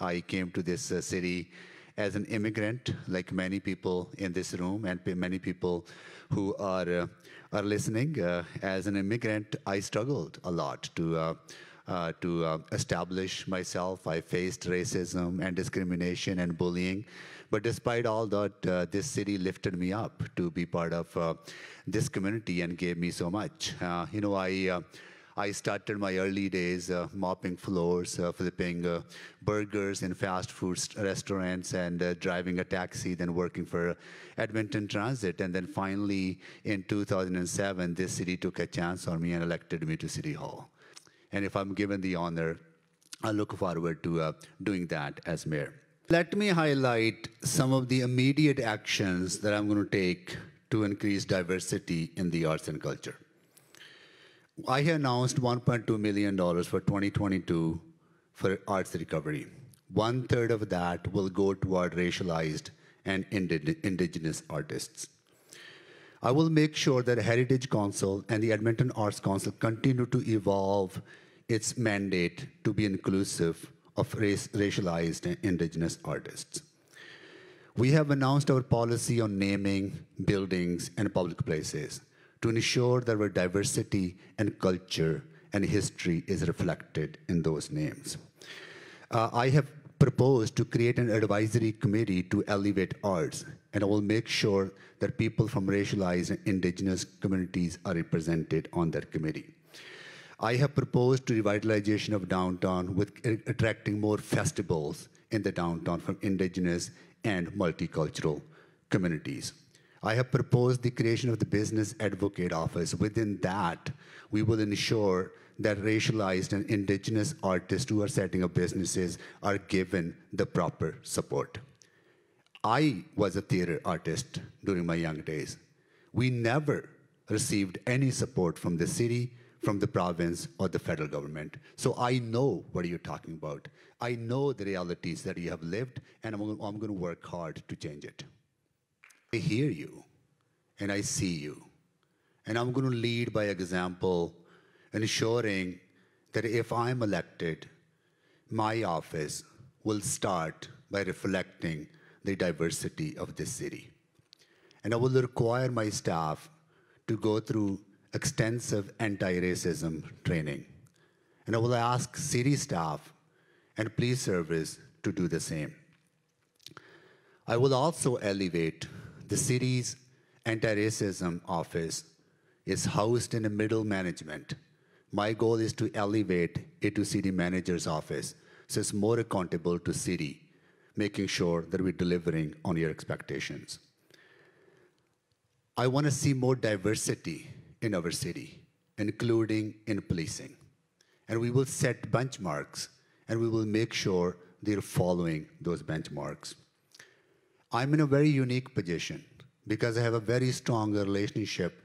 I came to this uh, city as an immigrant, like many people in this room and many people who are, uh, are listening. Uh, as an immigrant, I struggled a lot to, uh, uh, to uh, establish myself. I faced racism and discrimination and bullying. But despite all that, this city lifted me up to be part of this community and gave me so much. you know, I I started my early days uh, mopping floors, uh, flipping uh, burgers in fast food restaurants, and uh, driving a taxi, then working for uh, Edmonton Transit. And then finally, in 2007, this city took a chance on me and elected me to City Hall. And if I'm given the honor, I look forward to uh, doing that as mayor. Let me highlight some of the immediate actions that I'm going to take to increase diversity in the arts and culture. I announced $1.2 million for 2022 for arts recovery. One third of that will go toward racialized and indigenous artists. I will make sure that Heritage Council and the Edmonton Arts Council continue to evolve its mandate to be inclusive of race, racialized and indigenous artists. We have announced our policy on naming buildings and public places to ensure that our diversity and culture and history is reflected in those names. Uh, I have proposed to create an advisory committee to elevate arts, and I will make sure that people from racialized and indigenous communities are represented on that committee. I have proposed to revitalization of downtown with attracting more festivals in the downtown from indigenous and multicultural communities. I have proposed the creation of the Business Advocate Office. Within that, we will ensure that racialized and indigenous artists who are setting up businesses are given the proper support. I was a theater artist during my young days. We never received any support from the city, from the province, or the federal government. So I know what you're talking about. I know the realities that you have lived, and I'm, I'm going to work hard to change it. I hear you and I see you. And I'm going to lead by example, ensuring that if I'm elected, my office will start by reflecting the diversity of this city. And I will require my staff to go through extensive anti-racism training. And I will ask city staff and police service to do the same. I will also elevate the city's anti-racism office is housed in the middle management. My goal is to elevate it to city manager's office so it's more accountable to city, making sure that we're delivering on your expectations. I want to see more diversity in our city, including in policing. And we will set benchmarks and we will make sure they're following those benchmarks. I'm in a very unique position because I have a very strong relationship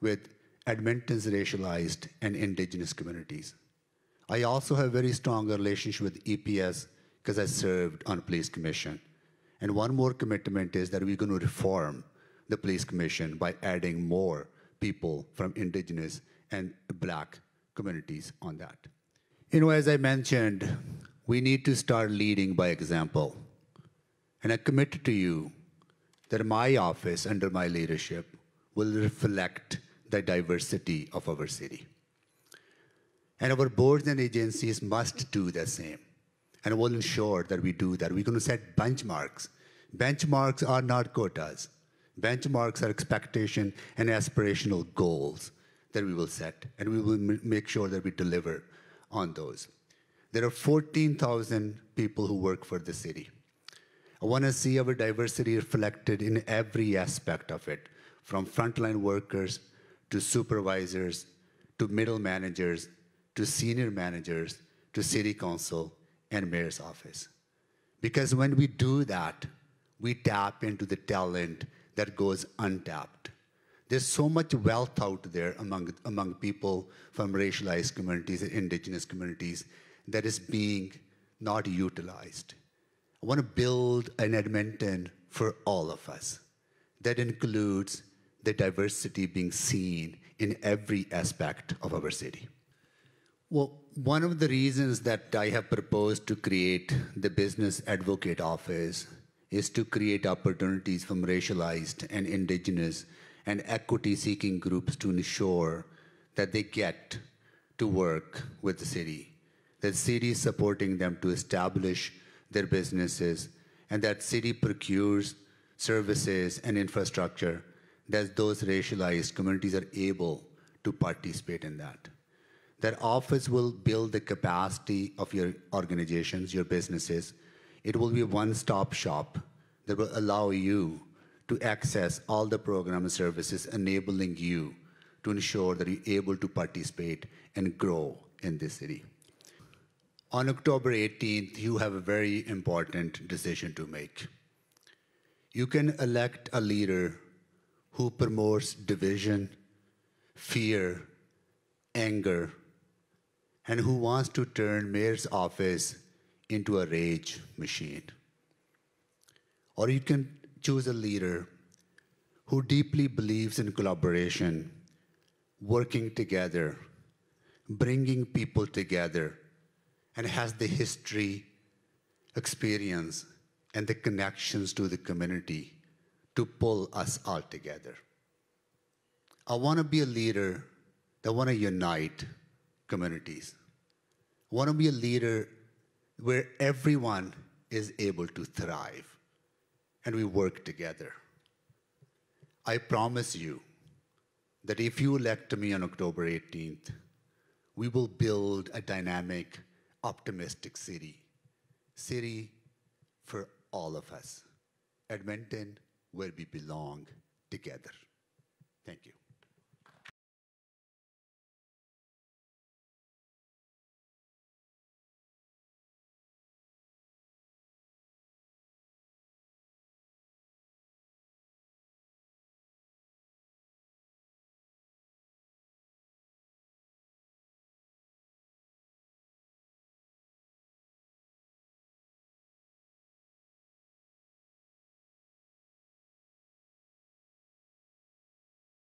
with Edmonton's racialized and indigenous communities. I also have a very strong relationship with EPS because I served on police commission. And one more commitment is that we're going to reform the police commission by adding more people from indigenous and black communities on that. You know, as I mentioned, we need to start leading by example. And I commit to you that my office, under my leadership, will reflect the diversity of our city. And our boards and agencies must do the same. And we'll ensure that we do that. We're going to set benchmarks. Benchmarks are not quotas. Benchmarks are expectation and aspirational goals that we will set, and we will make sure that we deliver on those. There are 14,000 people who work for the city. I want to see our diversity reflected in every aspect of it, from frontline workers to supervisors to middle managers to senior managers to city council and mayor's office. Because when we do that, we tap into the talent that goes untapped. There's so much wealth out there among, among people from racialized communities and indigenous communities that is being not utilized. I want to build an Edmonton for all of us. That includes the diversity being seen in every aspect of our city. Well, one of the reasons that I have proposed to create the Business Advocate Office is to create opportunities for racialized and indigenous and equity seeking groups to ensure that they get to work with the city, that the city is supporting them to establish their businesses, and that city procures services and infrastructure that those racialized communities are able to participate in that. That office will build the capacity of your organizations, your businesses. It will be a one-stop shop that will allow you to access all the program and services enabling you to ensure that you're able to participate and grow in this city. On October 18th, you have a very important decision to make. You can elect a leader who promotes division, fear, anger, and who wants to turn mayor's office into a rage machine. Or you can choose a leader who deeply believes in collaboration, working together, bringing people together, and has the history, experience, and the connections to the community to pull us all together. I want to be a leader that want to unite communities. I want to be a leader where everyone is able to thrive and we work together. I promise you that if you elect me on October 18th, we will build a dynamic optimistic city, city for all of us. Edmonton, where we belong together. Thank you.